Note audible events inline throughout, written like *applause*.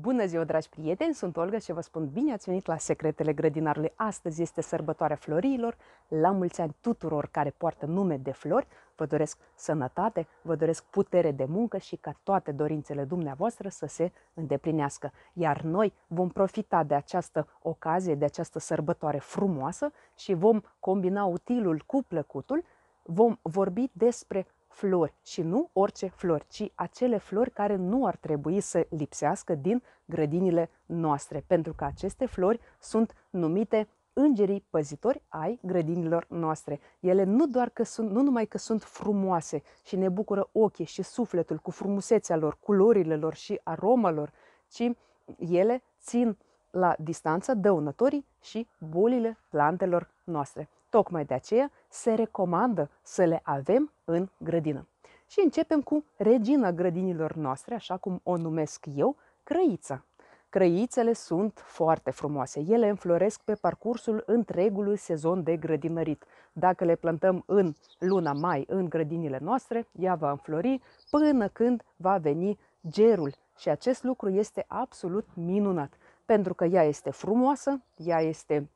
Bună ziua, dragi prieteni! Sunt Olga și vă spun bine ați venit la Secretele Grădinarului. Astăzi este sărbătoarea florilor. La mulți ani tuturor care poartă nume de flori, vă doresc sănătate, vă doresc putere de muncă și ca toate dorințele dumneavoastră să se îndeplinească. Iar noi vom profita de această ocazie, de această sărbătoare frumoasă și vom combina utilul cu plăcutul. Vom vorbi despre flori și nu orice flori, ci acele flori care nu ar trebui să lipsească din grădinile noastre, pentru că aceste flori sunt numite îngerii păzitori ai grădinilor noastre. Ele nu doar că sunt, nu numai că sunt frumoase și ne bucură ochii și sufletul cu frumusețea lor, culorile lor și aroma lor, ci ele țin la distanță dăunătorii și bolile plantelor noastre. Tocmai de aceea se recomandă să le avem în grădină. Și începem cu regina grădinilor noastre, așa cum o numesc eu, crăița. Crăițele sunt foarte frumoase. Ele înfloresc pe parcursul întregului sezon de grădinărit. Dacă le plantăm în luna mai în grădinile noastre, ea va înflori până când va veni gerul. Și acest lucru este absolut minunat, pentru că ea este frumoasă, ea este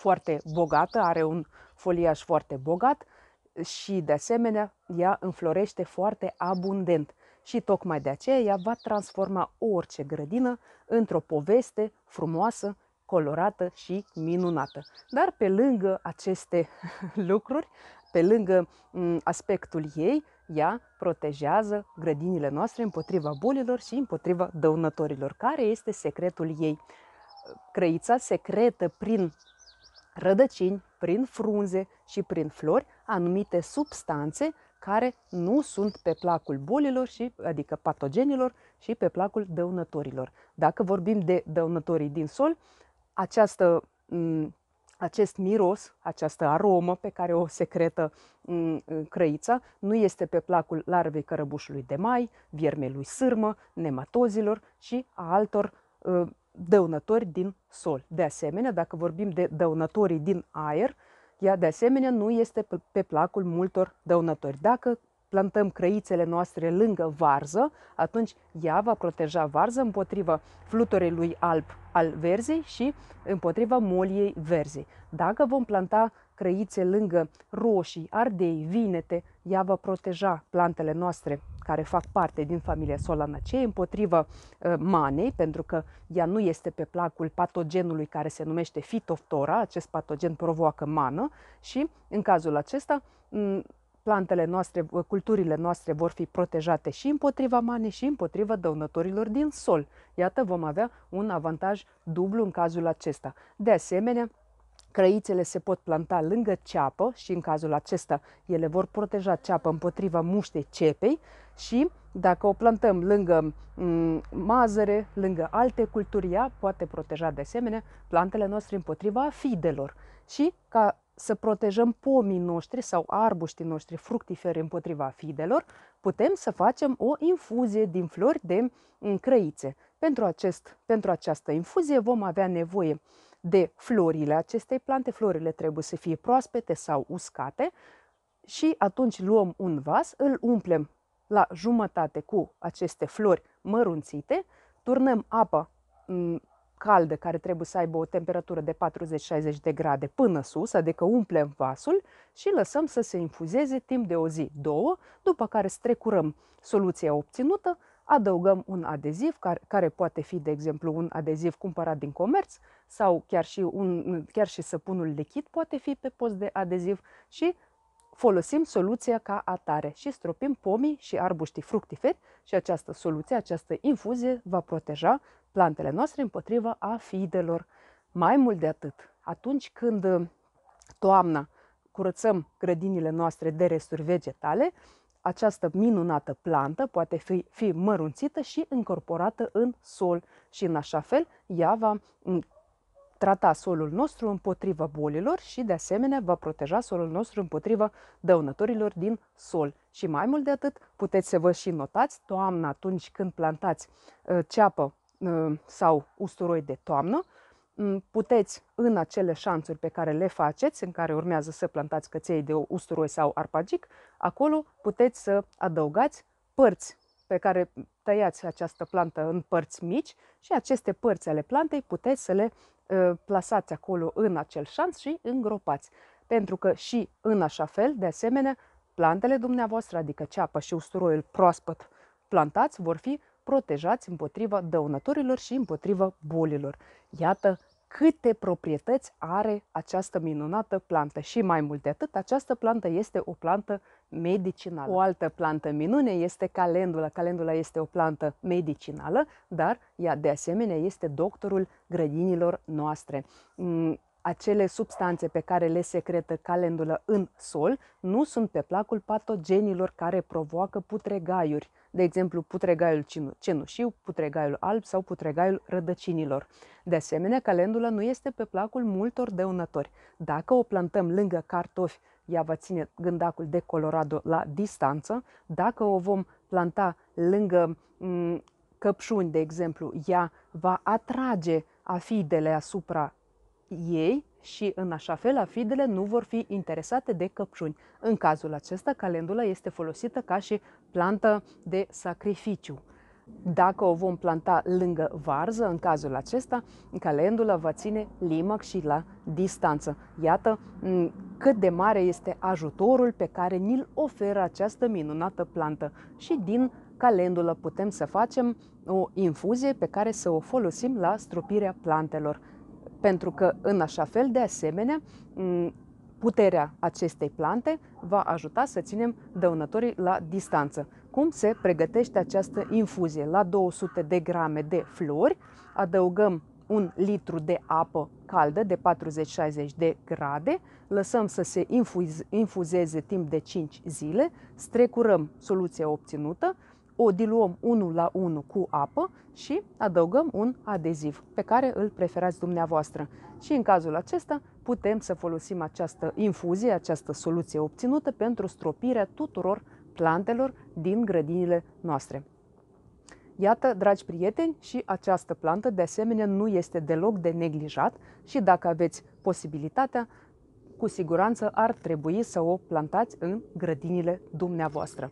foarte bogată, are un foliaj foarte bogat și de asemenea ea înflorește foarte abundent. Și tocmai de aceea ea va transforma orice grădină într-o poveste frumoasă, colorată și minunată. Dar pe lângă aceste *laughs* lucruri, pe lângă aspectul ei, ea protejează grădinile noastre împotriva bolilor și împotriva dăunătorilor. Care este secretul ei? Crăița secretă prin rădăcini, prin frunze și prin flori anumite substanțe care nu sunt pe placul bolilor, și, adică patogenilor, și pe placul dăunătorilor. Dacă vorbim de dăunătorii din sol, această, acest miros, această aromă pe care o secretă crăița, nu este pe placul larvei cărăbușului de mai, viermelui sârmă, nematozilor și a altor ă, dăunători din sol. De asemenea, dacă vorbim de dăunătorii din aer, ea de asemenea nu este pe placul multor dăunători. Dacă plantăm crăițele noastre lângă varză, atunci ea va proteja varză împotriva fluturelui alb al verzii și împotriva moliei verzii. Dacă vom planta crăițe lângă roșii, ardei, vinete, ea va proteja plantele noastre care fac parte din familia Solanacee împotriva uh, manei, pentru că ea nu este pe placul patogenului care se numește fitoftora, acest patogen provoacă mană și în cazul acesta mm, plantele noastre, uh, culturile noastre vor fi protejate și împotriva manei și împotriva dăunătorilor din sol. Iată, vom avea un avantaj dublu în cazul acesta. De asemenea, Crăițele se pot planta lângă ceapă și în cazul acesta ele vor proteja ceapă împotriva muștei cepei și dacă o plantăm lângă mm, mazăre, lângă alte culturi, ea poate proteja de asemenea plantele noastre împotriva afidelor. Și ca să protejăm pomii noștri sau arbuștii noștri fructiferi împotriva fidelor, putem să facem o infuzie din flori de mm, crăițe. Pentru, acest, pentru această infuzie vom avea nevoie de florile acestei plante. Florile trebuie să fie proaspete sau uscate și atunci luăm un vas, îl umplem la jumătate cu aceste flori mărunțite, turnăm apă caldă care trebuie să aibă o temperatură de 40-60 de grade până sus, adică umplem vasul și lăsăm să se infuzeze timp de o zi, două, după care strecurăm soluția obținută adăugăm un adeziv care, care poate fi, de exemplu, un adeziv cumpărat din comerț sau chiar și, un, chiar și săpunul lichid poate fi pe post de adeziv și folosim soluția ca atare și stropim pomii și arbuștii fructiferi și această soluție, această infuzie va proteja plantele noastre împotriva afidelor. Mai mult de atât, atunci când toamna curățăm grădinile noastre de resturi vegetale, această minunată plantă poate fi, fi mărunțită și incorporată în sol și în așa fel ea va trata solul nostru împotriva bolilor și de asemenea va proteja solul nostru împotriva dăunătorilor din sol. Și mai mult de atât, puteți să vă și notați toamna atunci când plantați ă, ceapă ă, sau usturoi de toamnă, puteți în acele șanțuri pe care le faceți, în care urmează să plantați căței de usturoi sau arpagic, acolo puteți să adăugați părți pe care tăiați această plantă în părți mici și aceste părți ale plantei puteți să le ă, plasați acolo în acel șanț și îngropați. Pentru că și în așa fel, de asemenea, plantele dumneavoastră, adică ceapă și usturoiul proaspăt plantați, vor fi protejați împotriva dăunătorilor și împotriva bolilor. Iată câte proprietăți are această minunată plantă. Și mai mult de atât, această plantă este o plantă medicinală. O altă plantă minune este calendula. Calendula este o plantă medicinală, dar ea de asemenea este doctorul grădinilor noastre. Mm, acele substanțe pe care le secretă calendula în sol nu sunt pe placul patogenilor care provoacă putregaiuri, de exemplu putregaiul cenușiu, putregaiul alb sau putregaiul rădăcinilor. De asemenea, calendula nu este pe placul multor dăunători. Dacă o plantăm lângă cartofi, ea va ține gândacul de colorado la distanță. Dacă o vom planta lângă mm, căpșuni, de exemplu, ea va atrage afidele asupra ei și în așa fel afidele nu vor fi interesate de căpșuni. În cazul acesta, calendula este folosită ca și plantă de sacrificiu. Dacă o vom planta lângă varză, în cazul acesta, calendula va ține limac și la distanță. Iată mm, cât de mare este ajutorul pe care ni-l oferă această minunată plantă. Și din calendulă putem să facem o infuzie pe care să o folosim la stropirea plantelor pentru că în așa fel, de asemenea, puterea acestei plante va ajuta să ținem dăunătorii la distanță. Cum se pregătește această infuzie? La 200 de grame de flori adăugăm un litru de apă caldă de 40-60 de grade, lăsăm să se infuzeze timp de 5 zile, strecurăm soluția obținută, o diluăm 1 la 1 cu apă și adăugăm un adeziv pe care îl preferați dumneavoastră. Și în cazul acesta putem să folosim această infuzie, această soluție obținută pentru stropirea tuturor plantelor din grădinile noastre. Iată, dragi prieteni, și această plantă de asemenea nu este deloc de neglijat și dacă aveți posibilitatea, cu siguranță ar trebui să o plantați în grădinile dumneavoastră.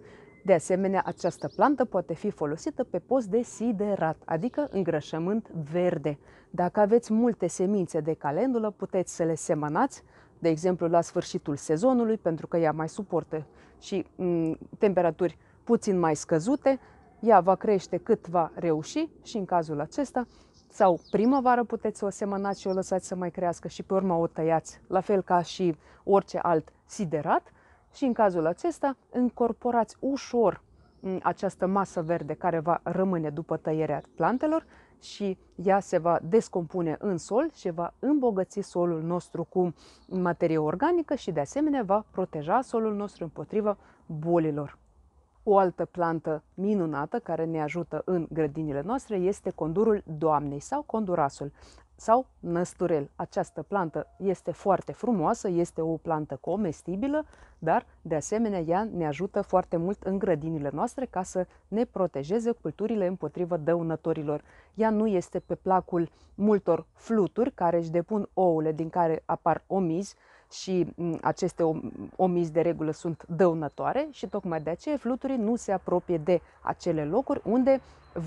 De asemenea, această plantă poate fi folosită pe post de siderat, adică îngrășământ verde. Dacă aveți multe semințe de calendulă, puteți să le semănați, de exemplu, la sfârșitul sezonului, pentru că ea mai suportă și m- mm, temperaturi puțin mai scăzute, ea va crește cât va reuși și în cazul acesta sau primăvară puteți să o semănați și o lăsați să mai crească și pe urmă o tăiați, la fel ca și orice alt siderat, și în cazul acesta încorporați ușor această masă verde care va rămâne după tăierea plantelor și ea se va descompune în sol și va îmbogăți solul nostru cu materie organică și de asemenea va proteja solul nostru împotriva bolilor. O altă plantă minunată care ne ajută în grădinile noastre este condurul doamnei sau condurasul sau năsturel. Această plantă este foarte frumoasă, este o plantă comestibilă, dar de asemenea ea ne ajută foarte mult în grădinile noastre ca să ne protejeze culturile împotriva dăunătorilor. Ea nu este pe placul multor fluturi care își depun ouăle din care apar omizi și aceste omizi de regulă sunt dăunătoare și tocmai de aceea fluturii nu se apropie de acele locuri unde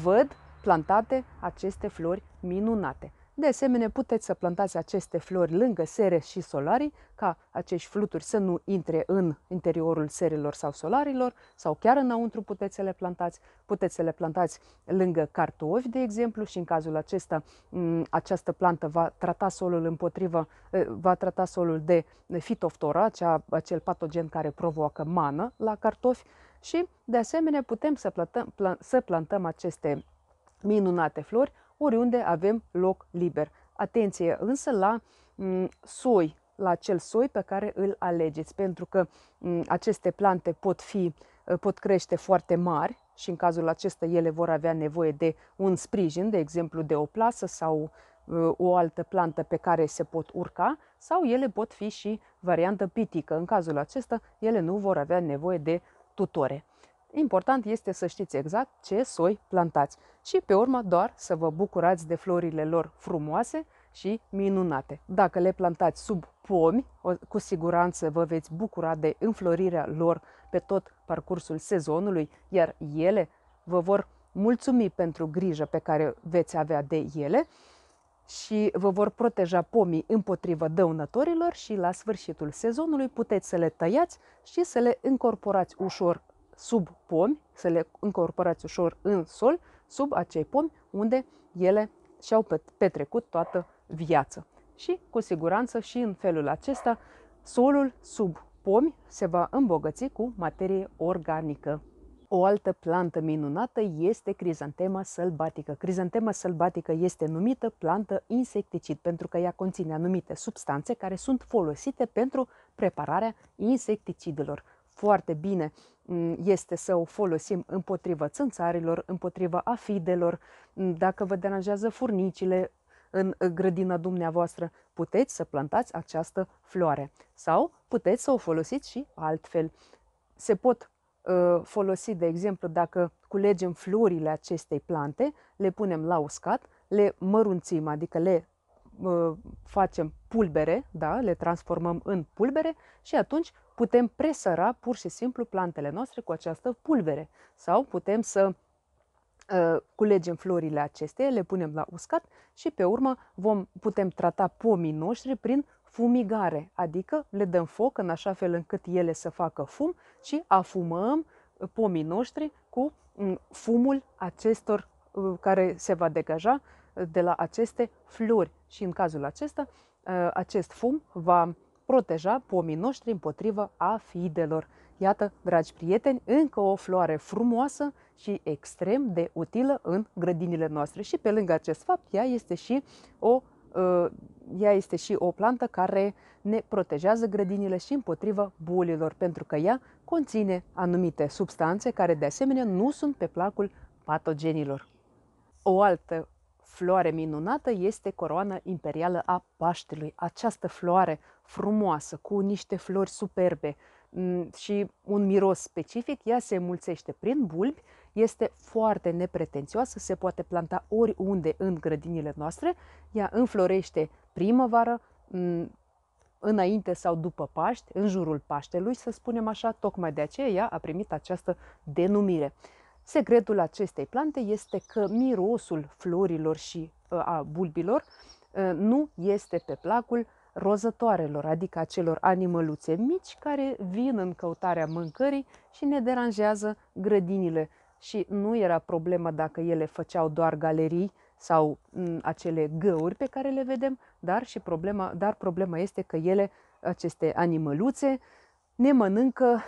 văd plantate aceste flori minunate. De asemenea, puteți să plantați aceste flori lângă sere și solarii, ca acești fluturi să nu intre în interiorul serilor sau solarilor, sau chiar înăuntru puteți să le plantați. Puteți să le plantați lângă cartofi, de exemplu, și în cazul acesta mm, această plantă va trata solul împotrivă, va trata solul de fitoftora, acea, acel patogen care provoacă mană la cartofi, și, de asemenea, putem să plantăm, să plantăm aceste minunate flori oriunde avem loc liber. Atenție însă la mm, soi, la acel soi pe care îl alegeți, pentru că mm, aceste plante pot, fi, eh, pot crește foarte mari și în cazul acesta ele vor avea nevoie de un sprijin, de exemplu de o plasă sau eh, o altă plantă pe care se pot urca sau ele pot fi și variantă pitică. În cazul acesta, ele nu vor avea nevoie de tutore. Important este să știți exact ce soi plantați și pe urmă doar să vă bucurați de florile lor frumoase și minunate. Dacă le plantați sub pomi, cu siguranță vă veți bucura de înflorirea lor pe tot parcursul sezonului, iar ele vă vor mulțumi pentru grijă pe care veți avea de ele și vă vor proteja pomii împotriva dăunătorilor și la sfârșitul sezonului puteți să le tăiați și să le încorporați ușor sub pomi, să le încorporați ușor în sol, sub acei pomi unde ele și-au petrecut toată viața. Și, cu siguranță, și în felul acesta, solul sub pomi se va îmbogăți cu materie organică. O altă plantă minunată este crizantema sălbatică. Crizantema sălbatică este numită plantă insecticid pentru că ea conține anumite substanțe care sunt folosite pentru prepararea insecticidelor foarte bine mm, este să o folosim împotriva țânțarilor, împotriva afidelor, mm, dacă vă deranjează furnicile în grădina dumneavoastră, puteți să plantați această floare sau puteți să o folosiți și altfel. Se pot uh, folosi, de exemplu, dacă culegem florile acestei plante, le punem la uscat, le mărunțim, adică le uh, facem pulbere, da? le transformăm în pulbere și atunci putem presăra pur și simplu plantele noastre cu această pulvere sau putem să ă, culegem florile acestea, le punem la uscat și pe urmă vom, putem trata pomii noștri prin fumigare, adică le dăm foc în așa fel încât ele să facă fum și afumăm pomii noștri cu fumul acestor ă, care se va degaja de la aceste flori. Și în cazul acesta, ă, acest fum va proteja pomii noștri împotriva afidelor. Iată, dragi prieteni, încă o floare frumoasă și extrem de utilă în grădinile noastre. Și pe lângă acest fapt, ea este și o ă, ea este și o plantă care ne protejează grădinile și împotriva bolilor, pentru că ea conține anumite substanțe care de asemenea nu sunt pe placul patogenilor. O altă floare minunată este coroana imperială a Paștelui. Această floare frumoasă, cu niște flori superbe mm, și un miros specific, ea se mulțește prin bulbi, este foarte nepretențioasă, se poate planta oriunde în grădinile noastre, ea înflorește primăvară, mm, înainte sau după Paști, în jurul Paștelui, să spunem așa, tocmai de aceea ea a primit această denumire. Secretul acestei plante este că mirosul florilor și ă, a bulbilor ă, nu este pe placul rozătoarelor, adică acelor animăluțe mici care vin în căutarea mâncării și ne deranjează grădinile. Și nu era problemă dacă ele făceau doar galerii sau acele găuri pe care le vedem, dar, și problema, dar problema este că ele, aceste animăluțe, ne mănâncă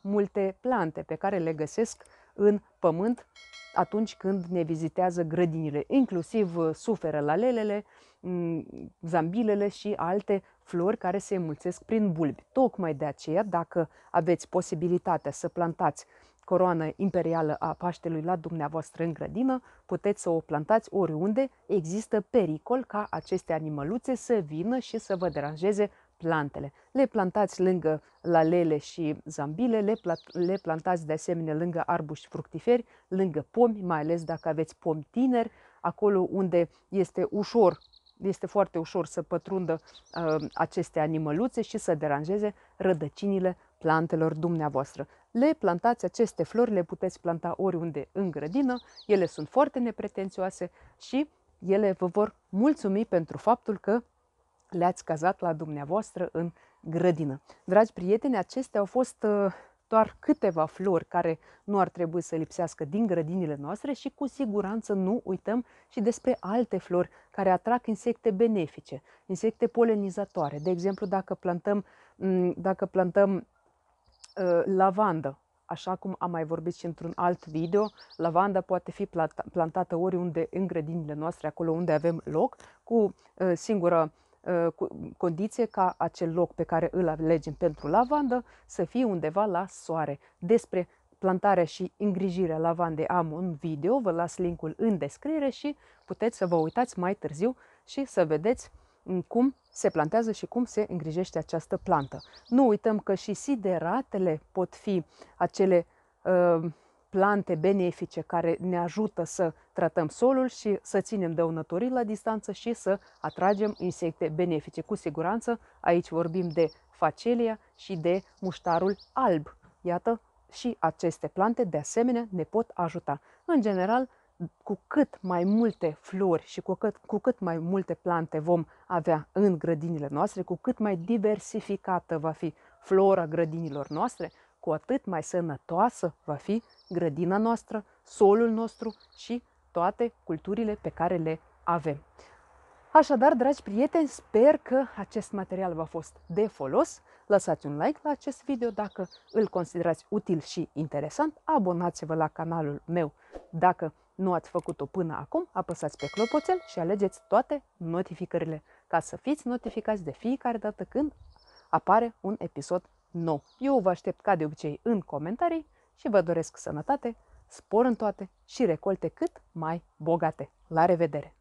multe plante pe care le găsesc în pământ atunci când ne vizitează grădinile, inclusiv uh, suferă lalelele, mm, zambilele și alte flori care se înmulțesc prin bulbi. Tocmai de aceea, dacă aveți posibilitatea să plantați coroană imperială a Paștelui la dumneavoastră în grădină, puteți să o plantați oriunde există pericol ca aceste animăluțe să vină și să vă deranjeze plantele. Le plantați lângă lalele și zambile, le, pla- le plantați de asemenea lângă arbuși fructiferi, lângă pomi, mai ales dacă aveți pomi tineri, acolo unde este ușor este foarte ușor să pătrundă uh, aceste animăluțe și să deranjeze rădăcinile plantelor dumneavoastră. Le plantați aceste flori, le puteți planta oriunde în grădină, ele sunt foarte nepretențioase și ele vă vor mulțumi pentru faptul că le-ați cazat la dumneavoastră în grădină. Dragi prieteni, acestea au fost uh, doar câteva flori care nu ar trebui să lipsească din grădinile noastre și cu siguranță nu uităm și despre alte flori care atrag insecte benefice, insecte polenizatoare. De exemplu, dacă plantăm, mm, dacă plantăm uh, lavandă, așa cum am mai vorbit și într-un alt video, lavanda poate fi plantată oriunde în grădinile noastre, acolo unde avem loc, cu uh, singura Uh, condiție ca acel loc pe care îl alegem pentru lavandă să fie undeva la soare. Despre plantarea și îngrijirea lavandei am un video, vă las linkul în descriere și puteți să vă uitați mai târziu și să vedeți mm, cum se plantează și cum se îngrijește această plantă. Nu uităm că și sideratele pot fi acele uh, plante benefice care ne ajută să tratăm solul și să ținem dăunătorii la distanță și să atragem insecte benefice. Cu siguranță aici vorbim de facelia și de muștarul alb. Iată, și aceste plante de asemenea ne pot ajuta. În general, cu cât mai multe flori și cu cât, cu cât mai multe plante vom avea în grădinile noastre, cu cât mai diversificată va fi flora grădinilor noastre, cu atât mai sănătoasă va fi grădina noastră, solul nostru și toate culturile pe care le avem. Așadar, dragi prieteni, sper că acest material v-a fost de folos. Lăsați un like la acest video dacă îl considerați util și interesant. Abonați-vă la canalul meu dacă nu ați făcut-o până acum. Apăsați pe clopoțel și alegeți toate notificările ca să fiți notificați de fiecare dată când apare un episod nou. Eu vă aștept ca de obicei în comentarii și vă doresc sănătate, spor în toate și recolte cât mai bogate. La revedere!